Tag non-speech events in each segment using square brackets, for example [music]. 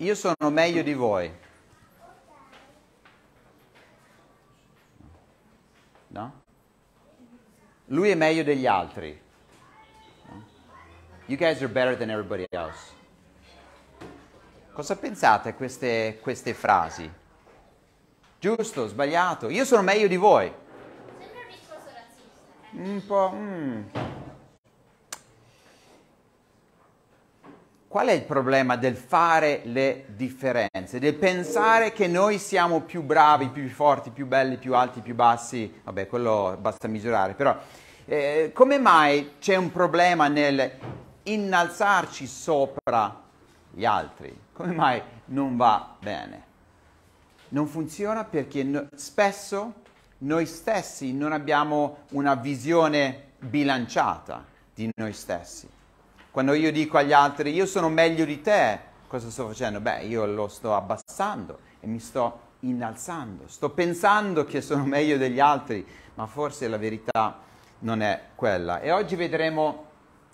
io sono meglio di voi. No? Lui è meglio degli altri. No? You guys are better than everybody else. Cosa pensate a queste, queste frasi? Giusto, sbagliato? Io sono meglio di voi. Sembra un discorso razzista. Eh. Un po'... Mm. Qual è il problema del fare le differenze, del pensare che noi siamo più bravi, più forti, più belli, più alti, più bassi? Vabbè, quello basta misurare, però eh, come mai c'è un problema nel innalzarci sopra gli altri? Come mai non va bene? Non funziona perché no, spesso noi stessi non abbiamo una visione bilanciata di noi stessi quando io dico agli altri io sono meglio di te, cosa sto facendo? Beh, io lo sto abbassando e mi sto innalzando, sto pensando che sono meglio degli altri, ma forse la verità non è quella. E oggi vedremo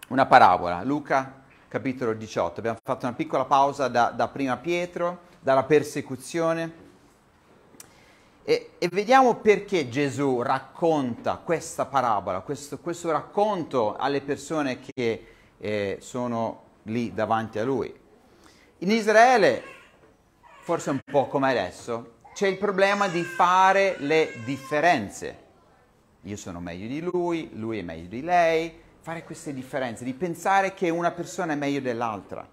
una parabola, Luca capitolo 18. Abbiamo fatto una piccola pausa da, da prima Pietro, dalla persecuzione. E, e, vediamo perché Gesù racconta questa parabola, questo, questo racconto alle persone che eh, sono lì davanti a lui. In Israele, forse un po' come adesso, c'è il problema di fare le differenze. Io sono meglio di lui, lui è meglio di lei, fare queste differenze, di pensare che una persona è meglio dell'altra.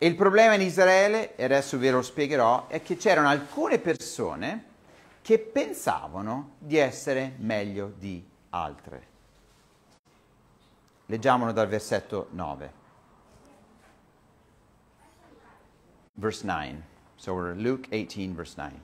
E il problema in Israele, e adesso ve lo spiegherò, è che c'erano alcune persone che pensavano di essere meglio di altre. Leggiamolo dal versetto 9. Verse 9. So we're Luke 18, verse 9.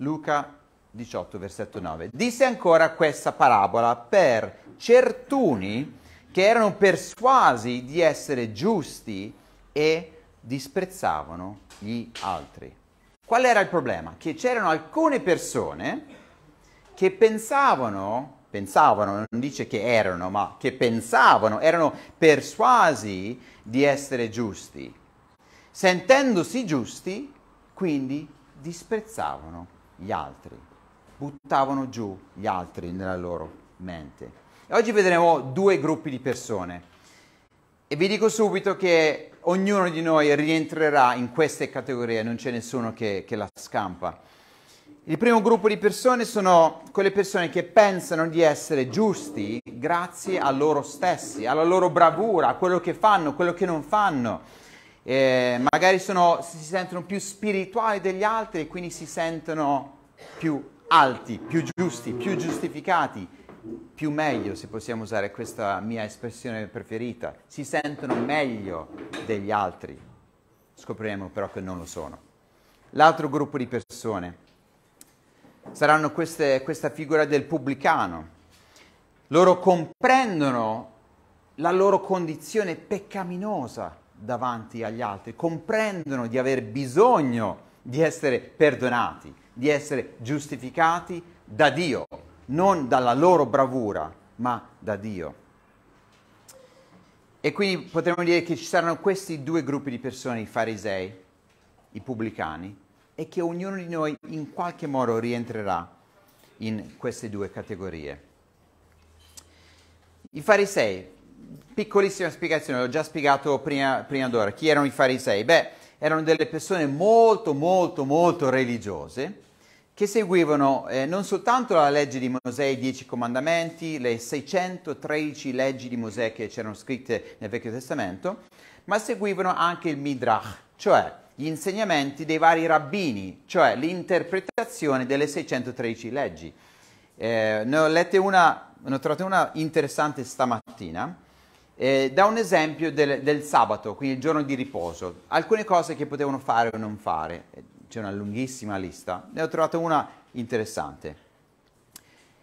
Luca 18, versetto 9. Disse ancora questa parabola per certuni che erano persuasi di essere giusti e disprezzavano gli altri. Qual era il problema? Che c'erano alcune persone che pensavano pensavano, non dice che erano, ma che pensavano, erano persuasi di essere giusti. Sentendosi giusti, quindi disprezzavano gli altri, buttavano giù gli altri nella loro mente. E oggi vedremo due gruppi di persone e vi dico subito che ognuno di noi rientrerà in queste categorie, non c'è nessuno che, che la scampa. Il primo gruppo di persone sono quelle persone che pensano di essere giusti grazie a loro stessi, alla loro bravura, a quello che fanno, quello che non fanno. Eh, magari sono, si sentono più spirituali degli altri e quindi si sentono più alti, più giusti, più giustificati, più meglio, se possiamo usare questa mia espressione preferita, si sentono meglio degli altri. Scopriremo però che non lo sono. L'altro gruppo di persone saranno queste, questa figura del pubblicano. Loro comprendono la loro condizione peccaminosa davanti agli altri, comprendono di aver bisogno di essere perdonati, di essere giustificati da Dio, non dalla loro bravura, ma da Dio. E quindi potremmo dire che ci saranno questi due gruppi di persone, i farisei, i pubblicani, e che ognuno di noi in qualche modo rientrerà in queste due categorie. I farisei, piccolissima spiegazione, l'ho già spiegato prima, prima d'ora, chi erano i farisei? Beh, erano delle persone molto, molto, molto religiose che seguivano eh, non soltanto la legge di Mosè, i dieci comandamenti, le 613 leggi di Mosè che c'erano scritte nel Vecchio Testamento, ma seguivano anche il Midrach, cioè gli insegnamenti dei vari rabbini, cioè l'interpretazione delle 613 leggi. Eh, ne, ho una, ne ho trovata una interessante stamattina, eh, da un esempio del, del, sabato, quindi il giorno di riposo, alcune cose che potevano fare o non fare, c'è una lunghissima lista, ne ho trovata una interessante.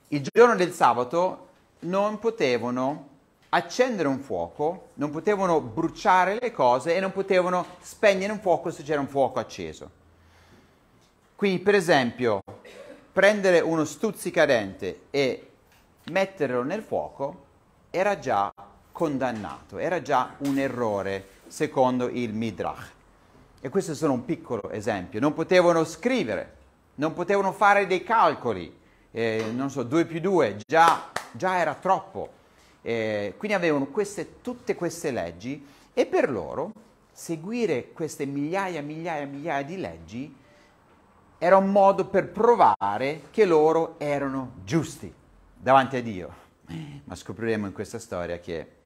Il giorno del sabato non potevano accendere un fuoco, non potevano bruciare le cose e non potevano spegnere un fuoco se c'era un fuoco acceso. Quindi, per esempio, prendere uno stuzzicadente e metterlo nel fuoco era già condannato, era già un errore secondo il Midrash. E questo è solo un piccolo esempio. Non potevano scrivere, non potevano fare dei calcoli. Eh, non so, 2 più 2 già, già era troppo eh, quindi avevano queste, tutte queste leggi e per loro seguire queste migliaia, migliaia, migliaia di leggi era un modo per provare che loro erano giusti davanti a Dio. Ma scopriremo in questa storia che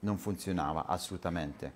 non funzionava assolutamente.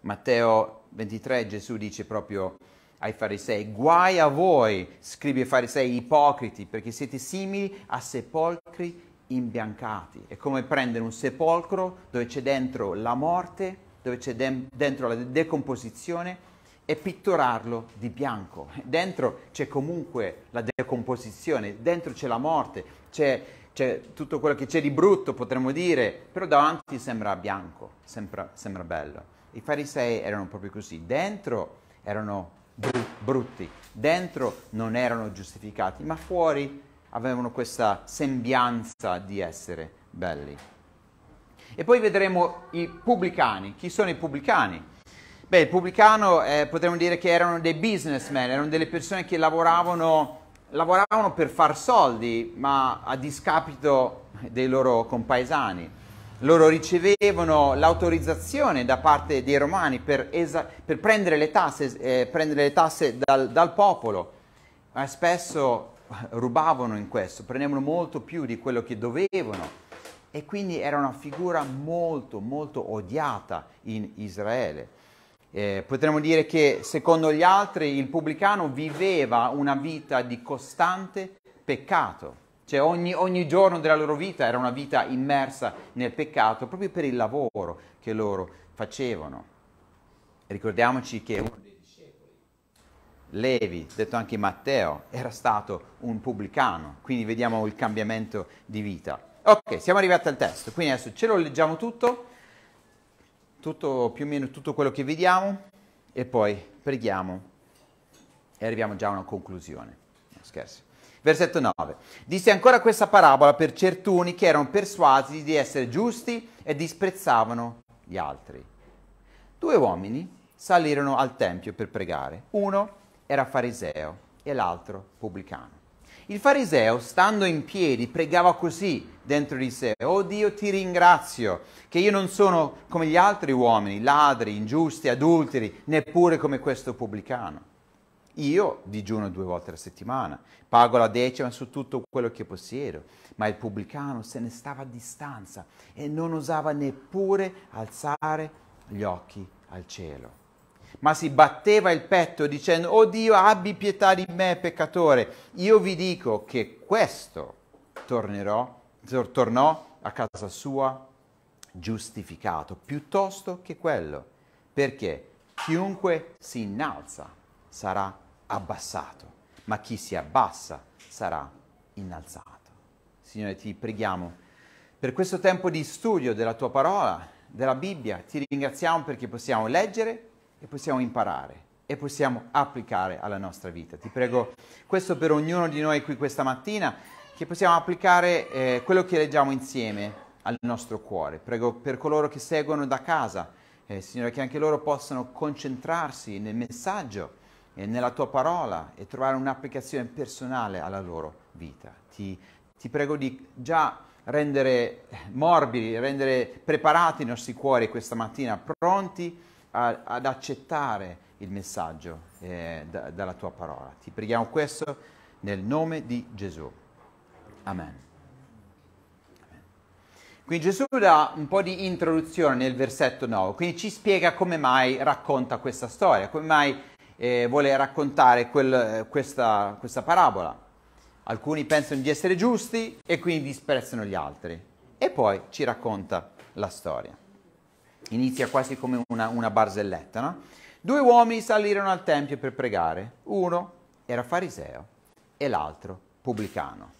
Matteo 23 Gesù dice proprio ai farisei, guai a voi, scrivi ai farisei ipocriti, perché siete simili a sepolcri imbiancati. È come prendere un sepolcro dove c'è dentro la morte, dove c'è de- dentro la decomposizione e pittorarlo di bianco. Dentro c'è comunque la decomposizione, dentro c'è la morte, c'è, c'è tutto quello che c'è di brutto, potremmo dire, però davanti sembra bianco, sembra, sembra bello. I farisei erano proprio così, dentro erano brutti, dentro non erano giustificati, ma fuori avevano questa sembianza di essere belli. E poi vedremo i pubblicani. Chi sono i pubblicani? Beh, il pubblicano eh, potremmo dire che erano dei businessmen, erano delle persone che lavoravano, lavoravano per far soldi, ma a discapito dei loro compaesani. Loro ricevevano l'autorizzazione da parte dei romani per, esa- per prendere le tasse, eh, prendere le tasse dal, dal popolo, ma spesso rubavano in questo, prendevano molto più di quello che dovevano e quindi era una figura molto molto odiata in Israele. Eh, potremmo dire che secondo gli altri il pubblicano viveva una vita di costante peccato, cioè ogni, ogni giorno della loro vita era una vita immersa nel peccato proprio per il lavoro che loro facevano. Ricordiamoci che uno dei Levi, detto anche Matteo, era stato un pubblicano, quindi vediamo il cambiamento di vita. Ok, siamo arrivati al testo, quindi adesso ce lo leggiamo tutto, tutto più o meno tutto quello che vediamo e poi preghiamo e arriviamo già a una conclusione. No, scherzo. Versetto 9. Disse ancora questa parabola per certuni che erano persuasi di essere giusti e disprezzavano gli altri. Due uomini salirono al tempio per pregare. Uno era fariseo e l'altro pubblicano. Il fariseo, stando in piedi, pregava così dentro di sé, oh Dio ti ringrazio che io non sono come gli altri uomini, ladri, ingiusti, adulteri, neppure come questo pubblicano. Io digiuno due volte alla settimana, pago la decima su tutto quello che possiedo, ma il pubblicano se ne stava a distanza e non osava neppure alzare gli occhi al cielo ma si batteva il petto dicendo, oh Dio, abbi pietà di me, peccatore. Io vi dico che questo tornerò, tornò a casa sua giustificato, piuttosto che quello, perché chiunque si innalza sarà abbassato, ma chi si abbassa sarà innalzato. Signore, ti preghiamo per questo tempo di studio della tua parola, della Bibbia. Ti ringraziamo perché possiamo leggere e possiamo imparare e possiamo applicare alla nostra vita. Ti prego questo per ognuno di noi qui questa mattina, che possiamo applicare eh, quello che leggiamo insieme al nostro cuore. Prego per coloro che seguono da casa, eh, Signore, che anche loro possano concentrarsi nel messaggio e nella tua parola e trovare un'applicazione personale alla loro vita. Ti, ti prego di già rendere eh, morbidi, rendere preparati i nostri cuori questa mattina, pronti a, ad accettare il messaggio eh, da, dalla tua parola. Ti preghiamo questo nel nome di Gesù. Amen. Quindi Gesù dà un po' di introduzione nel versetto 9, quindi ci spiega come mai racconta questa storia, come mai eh, vuole raccontare quel, questa, questa parabola. Alcuni pensano di essere giusti e quindi disprezzano gli altri. E poi ci racconta la storia inizia quasi come una, una barzelletta, no? Due uomini salirono al tempio per pregare, uno era fariseo e l'altro pubblicano.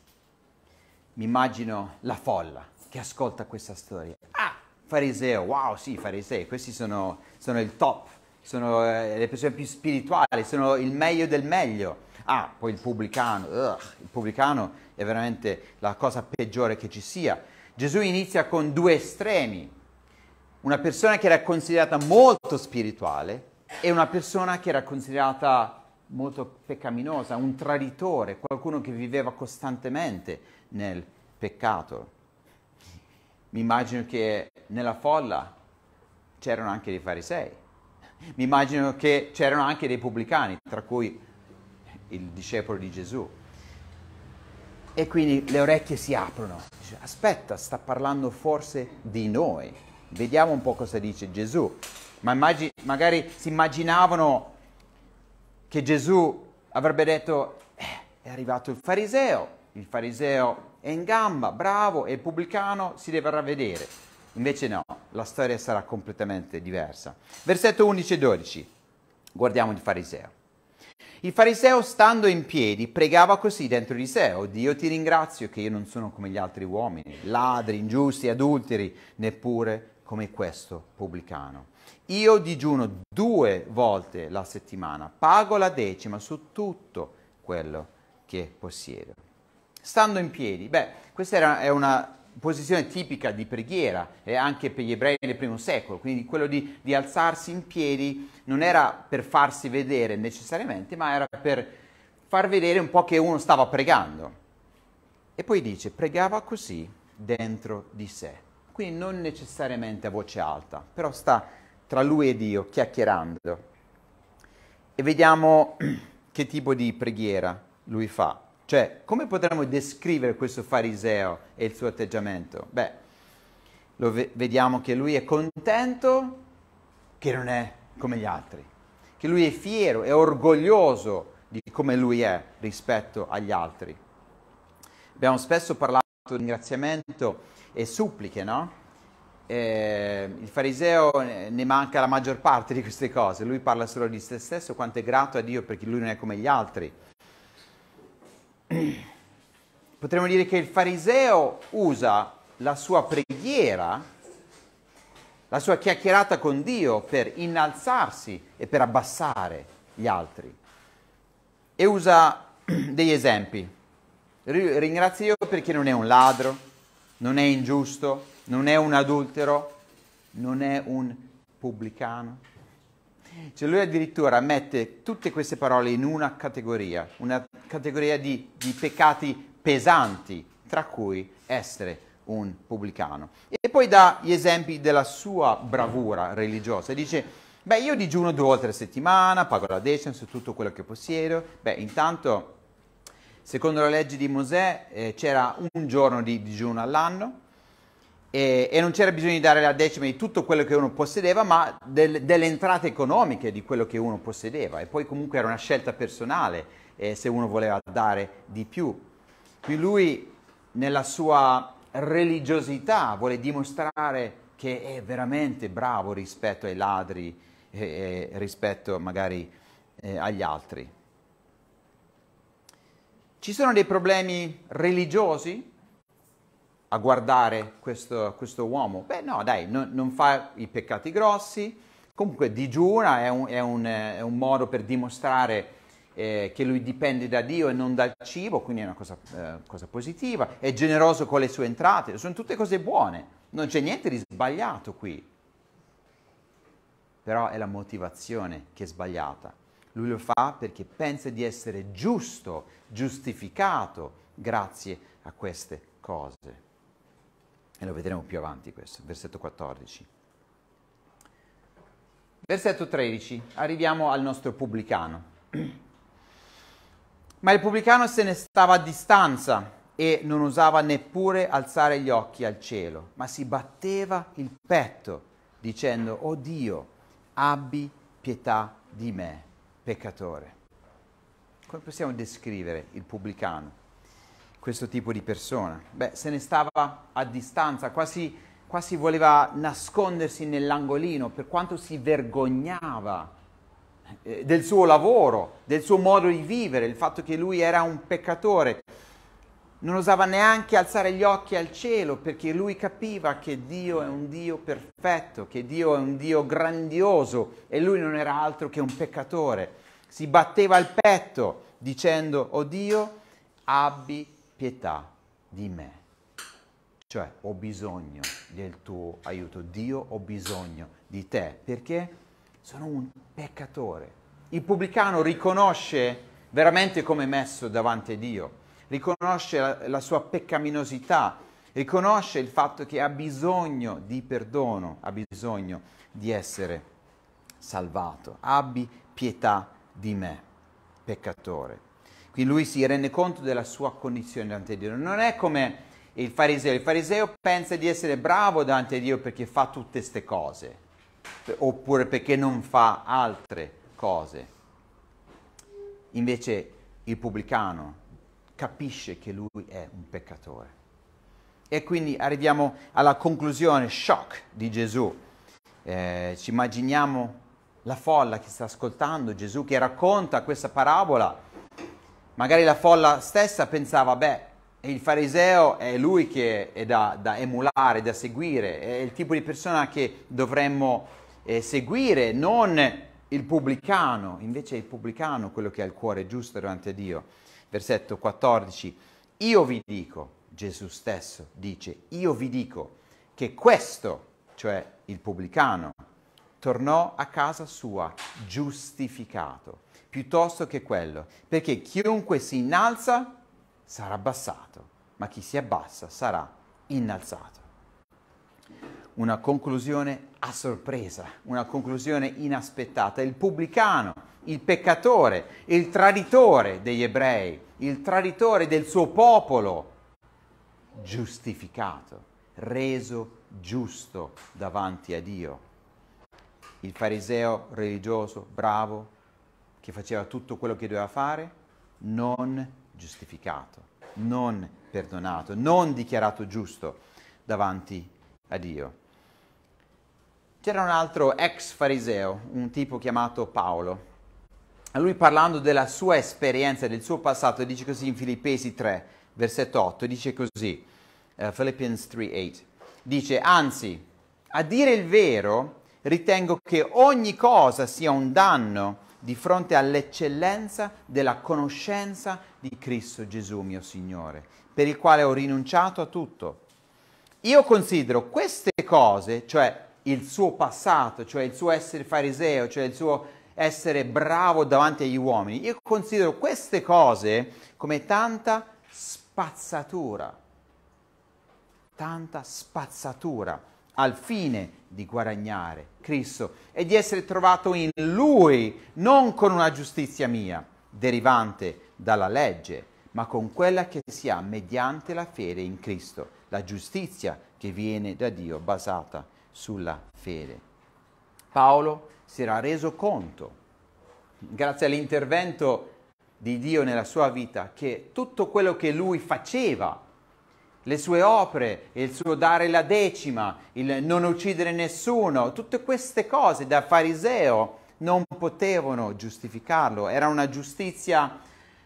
Mi immagino la folla che ascolta questa storia. Ah, fariseo, wow, sì, farisei, questi sono, sono il top, sono eh, le persone più spirituali, sono il meglio del meglio. Ah, poi il pubblicano, ugh, il pubblicano è veramente la cosa peggiore che ci sia. Gesù inizia con due estremi, una persona che era considerata molto spirituale e una persona che era considerata molto peccaminosa, un traditore, qualcuno che viveva costantemente nel peccato. Mi immagino che nella folla c'erano anche dei farisei, mi immagino che c'erano anche dei pubblicani, tra cui il discepolo di Gesù. E quindi le orecchie si aprono, dice, aspetta, sta parlando forse di noi. Vediamo un po' cosa dice Gesù. Ma immagini, magari si immaginavano che Gesù avrebbe detto, eh, è arrivato il fariseo, il fariseo è in gamba, bravo, è pubblicano si deve vedere. Invece no, la storia sarà completamente diversa. Versetto 11 e 12, guardiamo il fariseo. Il fariseo, stando in piedi, pregava così dentro di sé, oh Dio ti ringrazio che io non sono come gli altri uomini, ladri, ingiusti, adulteri, neppure come questo pubblicano. Io digiuno due volte la settimana, pago la decima su tutto quello che possiedo. Stando in piedi, beh, questa era, è una posizione tipica di preghiera e anche per gli ebrei del primo secolo, quindi quello di, di, alzarsi in piedi non era per farsi vedere necessariamente, ma era per far vedere un po' che uno stava pregando. E poi dice, pregava così dentro di sé quindi non necessariamente a voce alta, però sta tra lui e Dio chiacchierando. E vediamo [clears throat] che tipo di preghiera lui fa. Cioè, come potremmo descrivere questo fariseo e il suo atteggiamento? Beh, lo ve- vediamo che lui è contento, che non è come gli altri, che lui è fiero, e orgoglioso di come lui è rispetto agli altri. Abbiamo spesso parlato di ringraziamento e suppliche, no? Eh, il fariseo ne manca la maggior parte di queste cose, lui parla solo di se stesso, quanto è grato a Dio perché lui non è come gli altri. [clears throat] Potremmo dire che il fariseo usa la sua preghiera, la sua chiacchierata con Dio per innalzarsi e per abbassare gli altri. E usa [clears throat] degli esempi. Ringrazio Dio perché non è un ladro, non è ingiusto, non è un adultero, non è un pubblicano. Cioè lui addirittura mette tutte queste parole in una categoria, una categoria di, di peccati pesanti, tra cui essere un pubblicano. E poi dà gli esempi della sua bravura religiosa. Dice, beh, io digiuno due volte a settimana, pago la decima su tutto quello che possiedo, beh, intanto Secondo la legge di Mosè eh, c'era un giorno di digiuno all'anno e, e, non c'era bisogno di dare la decima di tutto quello che uno possedeva, ma del, delle entrate economiche di quello che uno possedeva. E poi comunque era una scelta personale eh, se uno voleva dare di più. Qui lui nella sua religiosità vuole dimostrare che è veramente bravo rispetto ai ladri, eh, eh rispetto magari eh, agli altri. Ci sono dei problemi religiosi a guardare questo, questo uomo? Beh no, dai, no, non fa i peccati grossi, comunque digiuna, è un, è un, è un modo per dimostrare eh, che lui dipende da Dio e non dal cibo, quindi è una cosa, eh, cosa positiva, è generoso con le sue entrate, sono tutte cose buone, non c'è niente di sbagliato qui. Però è la motivazione che è sbagliata. Lui lo fa perché pensa di essere giusto giustificato grazie a queste cose. E lo vedremo più avanti questo, versetto 14. Versetto 13, arriviamo al nostro pubblicano. [clears throat] Ma il pubblicano se ne stava a distanza e non osava neppure alzare gli occhi al cielo, ma si batteva il petto dicendo, oh Dio, abbi pietà di me, peccatore. Come possiamo descrivere il pubblicano, questo tipo di persona? Beh, se ne stava a distanza, quasi, quasi voleva nascondersi nell'angolino, per quanto si vergognava eh, del suo lavoro, del suo modo di vivere, il fatto che lui era un peccatore. Non osava neanche alzare gli occhi al cielo perché lui capiva che Dio è un Dio perfetto, che Dio è un Dio grandioso e lui non era altro che un peccatore si batteva il petto dicendo, oh Dio, abbi pietà di me. Cioè, ho bisogno del tuo aiuto, Dio, ho bisogno di te, perché sono un peccatore. Il pubblicano riconosce veramente come messo davanti a Dio, riconosce la, la sua peccaminosità, riconosce il fatto che ha bisogno di perdono, ha bisogno di essere salvato. Abbi pietà di me, peccatore. Quindi lui si rende conto della sua condizione davanti a Dio. Non è come il fariseo. Il fariseo pensa di essere bravo davanti a Dio perché fa tutte queste cose, oppure perché non fa altre cose. Invece il pubblicano capisce che lui è un peccatore. E quindi arriviamo alla conclusione, shock di Gesù. Eh, ci immaginiamo la folla che sta ascoltando Gesù, che racconta questa parabola, magari la folla stessa pensava, beh, il fariseo è lui che è da, da emulare, da seguire, è il tipo di persona che dovremmo eh, seguire, non il pubblicano, invece è il pubblicano quello che ha il cuore giusto davanti a Dio. Versetto 14, io vi dico, Gesù stesso dice, io vi dico che questo, cioè il pubblicano, tornò a casa sua giustificato, piuttosto che quello, perché chiunque si innalza sarà abbassato, ma chi si abbassa sarà innalzato. Una conclusione a sorpresa, una conclusione inaspettata. Il pubblicano, il peccatore, il traditore degli ebrei, il traditore del suo popolo, giustificato, reso giusto davanti a Dio il fariseo religioso, bravo, che faceva tutto quello che doveva fare, non giustificato, non perdonato, non dichiarato giusto davanti a Dio. C'era un altro ex fariseo, un tipo chiamato Paolo. A lui parlando della sua esperienza, del suo passato, dice così in Filippesi 3, versetto 8, dice così, uh, Philippians 3, 8, dice, anzi, a dire il vero, Ritengo che ogni cosa sia un danno di fronte all'eccellenza della conoscenza di Cristo Gesù mio Signore, per il quale ho rinunciato a tutto. Io considero queste cose, cioè il suo passato, cioè il suo essere fariseo, cioè il suo essere bravo davanti agli uomini, io considero queste cose come tanta spazzatura, tanta spazzatura al fine di guadagnare Cristo e di essere trovato in Lui, non con una giustizia mia, derivante dalla legge, ma con quella che si ha mediante la fede in Cristo, la giustizia che viene da Dio basata sulla fede. Paolo si era reso conto, grazie all'intervento di Dio nella sua vita, che tutto quello che lui faceva le sue opere, il suo dare la decima, il non uccidere nessuno, tutte queste cose da fariseo non potevano giustificarlo, era una giustizia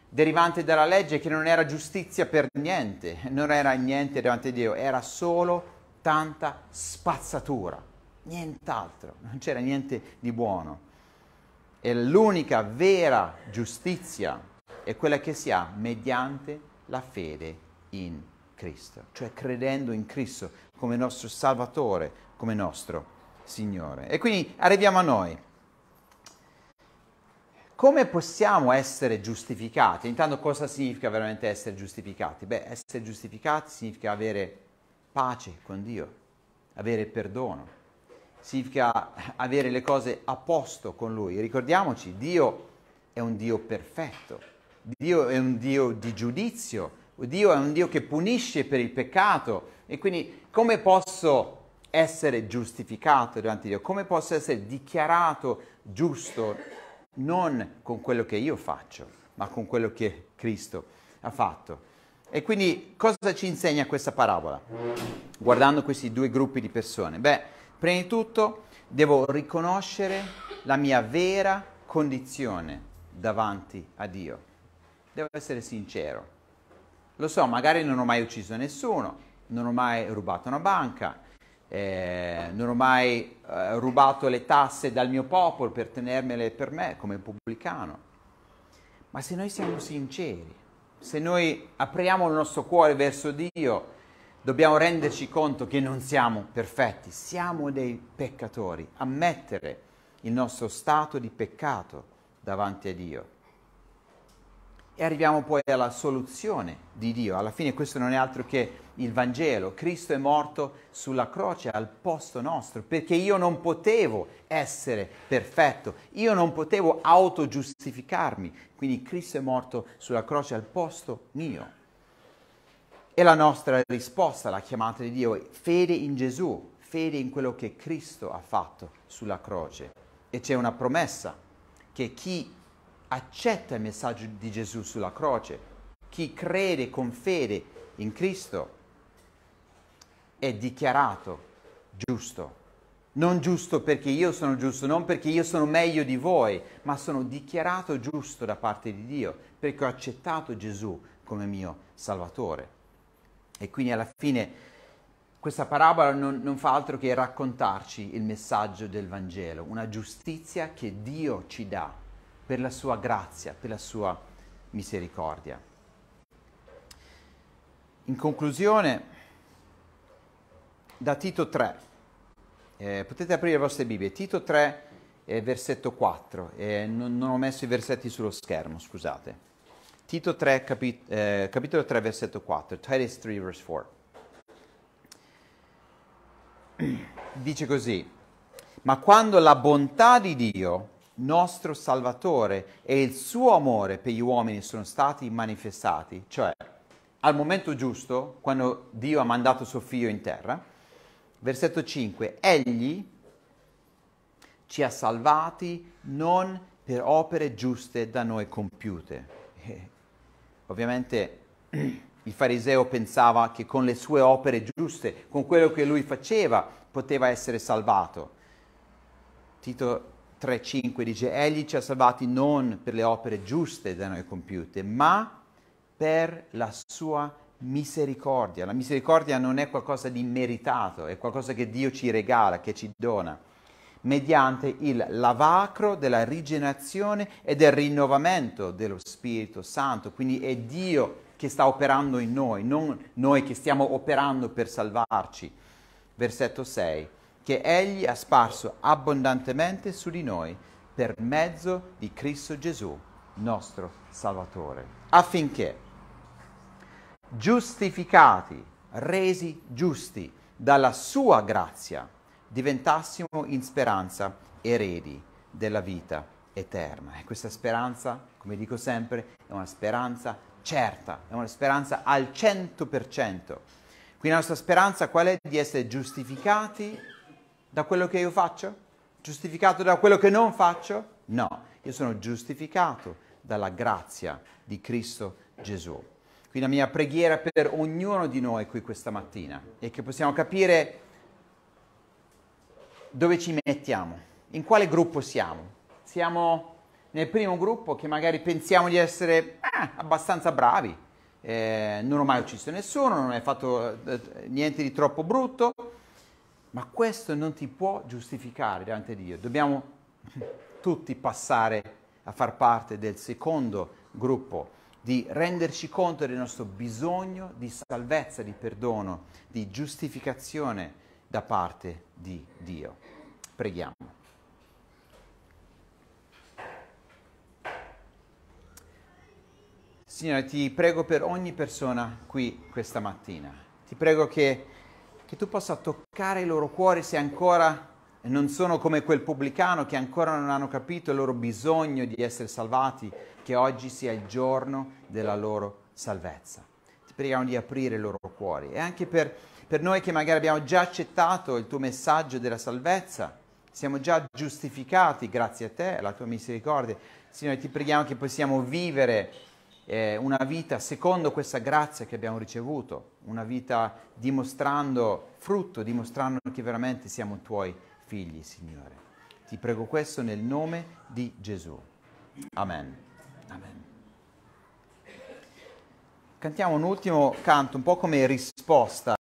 derivante dalla legge che non era giustizia per niente, non era niente davanti a Dio, era solo tanta spazzatura, nient'altro, non c'era niente di buono. E l'unica vera giustizia è quella che si ha mediante la fede in Dio. Cristo, cioè credendo in Cristo come nostro Salvatore, come nostro Signore. E quindi arriviamo a noi. Come possiamo essere giustificati? Intanto cosa significa veramente essere giustificati? Beh, essere giustificati significa avere pace con Dio, avere perdono, significa avere le cose a posto con Lui. Ricordiamoci, Dio è un Dio perfetto, Dio è un Dio di giudizio, Dio è un Dio che punisce per il peccato e quindi come posso essere giustificato davanti a Dio? Come posso essere dichiarato giusto non con quello che io faccio, ma con quello che Cristo ha fatto? E quindi cosa ci insegna questa parabola? Guardando questi due gruppi di persone. Beh, prima di tutto devo riconoscere la mia vera condizione davanti a Dio. Devo essere sincero lo so, magari non ho mai ucciso nessuno, non ho mai rubato una banca, eh, non ho mai eh, rubato le tasse dal mio popolo per tenermele per me come pubblicano. Ma se noi siamo sinceri, se noi apriamo il nostro cuore verso Dio, dobbiamo renderci conto che non siamo perfetti, siamo dei peccatori, ammettere il nostro stato di peccato davanti a Dio. E arriviamo poi alla soluzione di Dio. Alla fine questo non è altro che il Vangelo. Cristo è morto sulla croce al posto nostro perché io non potevo essere perfetto, io non potevo autogiustificarmi. Quindi Cristo è morto sulla croce al posto mio. E la nostra risposta alla chiamata di Dio è fede in Gesù, fede in quello che Cristo ha fatto sulla croce. E c'è una promessa che chi accetta il messaggio di Gesù sulla croce, chi crede con fede in Cristo è dichiarato giusto. Non giusto perché io sono giusto, non perché io sono meglio di voi, ma sono dichiarato giusto da parte di Dio, perché ho accettato Gesù come mio Salvatore. E quindi alla fine questa parabola non, non, fa altro che raccontarci il messaggio del Vangelo, una giustizia che Dio ci dà per la sua grazia, per la sua misericordia. In conclusione, da Tito 3, eh, potete aprire le vostre Bibbie, Tito 3, eh, versetto 4, eh, non, non, ho messo i versetti sullo schermo, scusate. Tito 3, capi- eh, capitolo 3, versetto 4, Titus 3, verse 4. [clears throat] Dice così, ma quando la bontà di Dio, nostro Salvatore e il suo amore per gli uomini sono stati manifestati, cioè al momento giusto, quando Dio ha mandato suo figlio in terra, versetto 5, egli ci ha salvati non per opere giuste da noi compiute. E, eh, ovviamente [clears throat] il fariseo pensava che con le sue opere giuste, con quello che lui faceva, poteva essere salvato. Tito 3.5 dice, egli ci ha salvati non per le opere giuste da noi compiute, ma per la sua misericordia. La misericordia non è qualcosa di meritato, è qualcosa che Dio ci regala, che ci dona, mediante il lavacro della rigenerazione e del rinnovamento dello Spirito Santo. Quindi è Dio che sta operando in noi, non noi che stiamo operando per salvarci. Versetto 6 che Egli ha sparso abbondantemente su di noi per mezzo di Cristo Gesù, nostro Salvatore, affinché, giustificati, resi giusti dalla sua grazia, diventassimo in speranza eredi della vita eterna. E questa speranza, come dico sempre, è una speranza certa, è una speranza al 100%. Quindi la nostra speranza qual è? Di essere giustificati da quello che io faccio? Giustificato da quello che non faccio? No, io sono giustificato dalla grazia di Cristo Gesù. Quindi la mia preghiera per ognuno di noi qui questa mattina è che possiamo capire dove ci mettiamo, in quale gruppo siamo. Siamo nel primo gruppo che magari pensiamo di essere eh, abbastanza bravi, eh, non ho mai ucciso nessuno, non ho mai fatto eh, niente di troppo brutto, ma questo non ti può giustificare davanti a Dio. Dobbiamo [laughs] tutti passare a far parte del secondo gruppo, di renderci conto del nostro bisogno di salvezza, di perdono, di giustificazione da parte di Dio. Preghiamo. Signore, ti prego per ogni persona qui questa mattina. Ti prego che che tu possa toccare i loro cuori se ancora non sono come quel pubblicano che ancora non hanno capito il loro bisogno di essere salvati, che oggi sia il giorno della loro salvezza. Ti preghiamo di aprire i loro cuori e anche per, per noi che magari abbiamo già accettato il tuo messaggio della salvezza, siamo già giustificati grazie a te, alla tua misericordia. Signore, ti preghiamo che possiamo vivere eh, una vita secondo questa grazia che abbiamo ricevuto, una vita dimostrando frutto, dimostrando che veramente siamo tuoi figli, Signore. Ti prego questo nel nome di Gesù. Amen. Amen. Cantiamo un ultimo canto, un po' come risposta